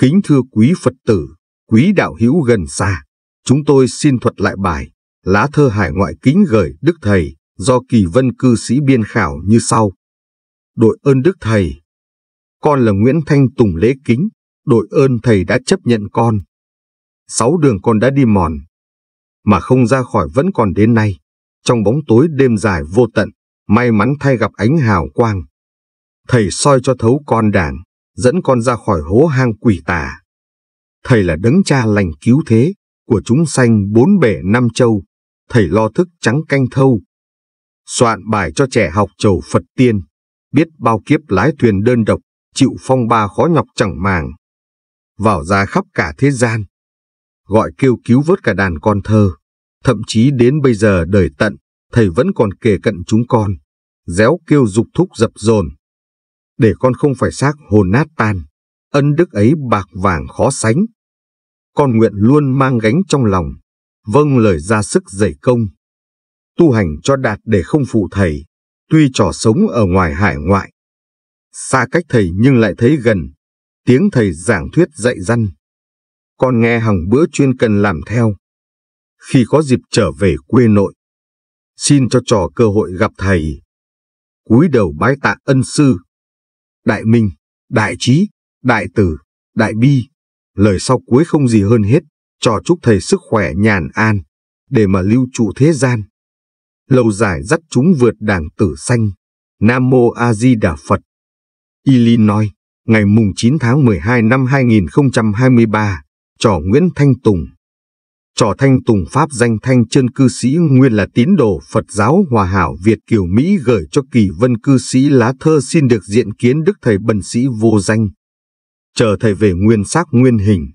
Kính thưa quý Phật tử, quý đạo hữu gần xa, chúng tôi xin thuật lại bài Lá thơ hải ngoại kính gửi Đức Thầy do kỳ vân cư sĩ biên khảo như sau. Đội ơn Đức Thầy Con là Nguyễn Thanh Tùng Lễ Kính, đội ơn Thầy đã chấp nhận con. Sáu đường con đã đi mòn, mà không ra khỏi vẫn còn đến nay. Trong bóng tối đêm dài vô tận, may mắn thay gặp ánh hào quang. Thầy soi cho thấu con đảng, dẫn con ra khỏi hố hang quỷ tà. Thầy là đấng cha lành cứu thế của chúng sanh bốn bể năm châu, thầy lo thức trắng canh thâu. Soạn bài cho trẻ học chầu Phật tiên, biết bao kiếp lái thuyền đơn độc, chịu phong ba khó nhọc chẳng màng. Vào ra khắp cả thế gian, gọi kêu cứu vớt cả đàn con thơ, thậm chí đến bây giờ đời tận, thầy vẫn còn kề cận chúng con, réo kêu dục thúc dập dồn để con không phải xác hồn nát tan, ân đức ấy bạc vàng khó sánh. Con nguyện luôn mang gánh trong lòng, vâng lời ra sức dày công. Tu hành cho đạt để không phụ thầy, tuy trò sống ở ngoài hải ngoại. Xa cách thầy nhưng lại thấy gần, tiếng thầy giảng thuyết dạy dăn. Con nghe hàng bữa chuyên cần làm theo. Khi có dịp trở về quê nội, xin cho trò cơ hội gặp thầy. cúi đầu bái tạ ân sư đại minh, đại trí, đại tử, đại bi. Lời sau cuối không gì hơn hết, cho chúc thầy sức khỏe nhàn an, để mà lưu trụ thế gian. Lâu dài dắt chúng vượt đảng tử xanh, Nam Mô A Di Đà Phật. Illinois, ngày mùng 9 tháng 12 năm 2023, trò Nguyễn Thanh Tùng. Trò Thanh Tùng Pháp danh Thanh Chân Cư Sĩ nguyên là tín đồ Phật giáo Hòa Hảo Việt Kiều Mỹ gửi cho Kỳ Vân Cư Sĩ lá thơ xin được diện kiến Đức Thầy Bần Sĩ vô danh. Chờ Thầy về nguyên xác nguyên hình.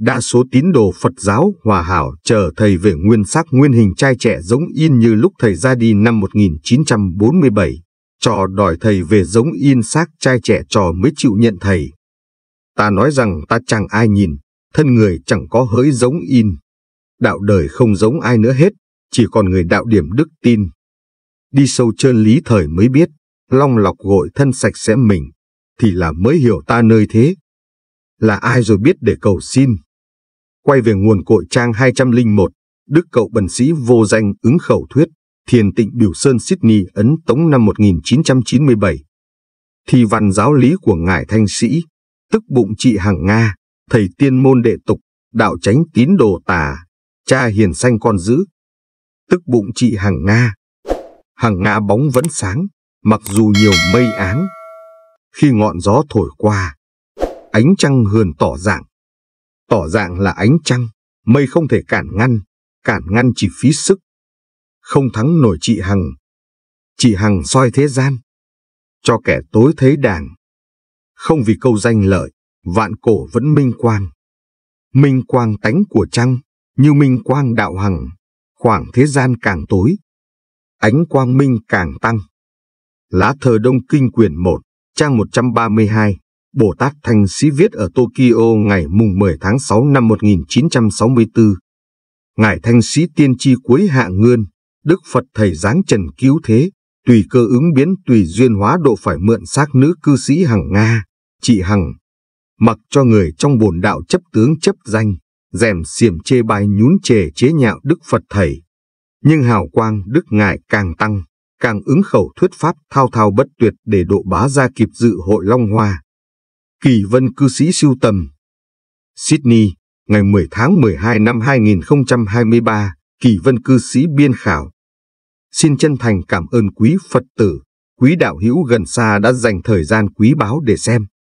Đa số tín đồ Phật giáo Hòa Hảo chờ Thầy về nguyên xác nguyên hình trai trẻ giống in như lúc Thầy ra đi năm 1947. Trò đòi Thầy về giống in xác trai trẻ trò mới chịu nhận Thầy. Ta nói rằng ta chẳng ai nhìn, thân người chẳng có hỡi giống in đạo đời không giống ai nữa hết, chỉ còn người đạo điểm đức tin. Đi sâu chân lý thời mới biết, long lọc gội thân sạch sẽ mình, thì là mới hiểu ta nơi thế. Là ai rồi biết để cầu xin? Quay về nguồn cội trang 201, Đức Cậu Bần Sĩ vô danh ứng khẩu thuyết, Thiền Tịnh Biểu Sơn Sydney Ấn Tống năm 1997. thì văn giáo lý của Ngài Thanh Sĩ, tức bụng trị Hằng Nga, thầy tiên môn đệ tục, đạo tránh tín đồ tà, cha hiền sanh con giữ, tức bụng chị hằng Nga. Hằng Nga bóng vẫn sáng, mặc dù nhiều mây áng. Khi ngọn gió thổi qua, ánh trăng hườn tỏ dạng. Tỏ dạng là ánh trăng, mây không thể cản ngăn, cản ngăn chỉ phí sức. Không thắng nổi chị Hằng. Chị Hằng soi thế gian, cho kẻ tối thấy đàng. Không vì câu danh lợi, vạn cổ vẫn minh quang. Minh quang tánh của trăng như minh quang đạo hằng, khoảng thế gian càng tối, ánh quang minh càng tăng. Lá thờ Đông Kinh quyển 1, trang 132, Bồ Tát Thanh Sĩ viết ở Tokyo ngày mùng 10 tháng 6 năm 1964. Ngài Thanh Sĩ tiên tri cuối hạ ngươn, Đức Phật Thầy Giáng Trần cứu thế, tùy cơ ứng biến tùy duyên hóa độ phải mượn xác nữ cư sĩ Hằng Nga, chị Hằng, mặc cho người trong bồn đạo chấp tướng chấp danh, rèm xiềm chê bai nhún chề chế nhạo Đức Phật Thầy. Nhưng hào quang Đức Ngài càng tăng, càng ứng khẩu thuyết pháp thao thao bất tuyệt để độ bá ra kịp dự hội Long Hoa. Kỳ vân cư sĩ siêu tầm Sydney, ngày 10 tháng 12 năm 2023, Kỳ vân cư sĩ biên khảo. Xin chân thành cảm ơn quý Phật tử, quý đạo hữu gần xa đã dành thời gian quý báu để xem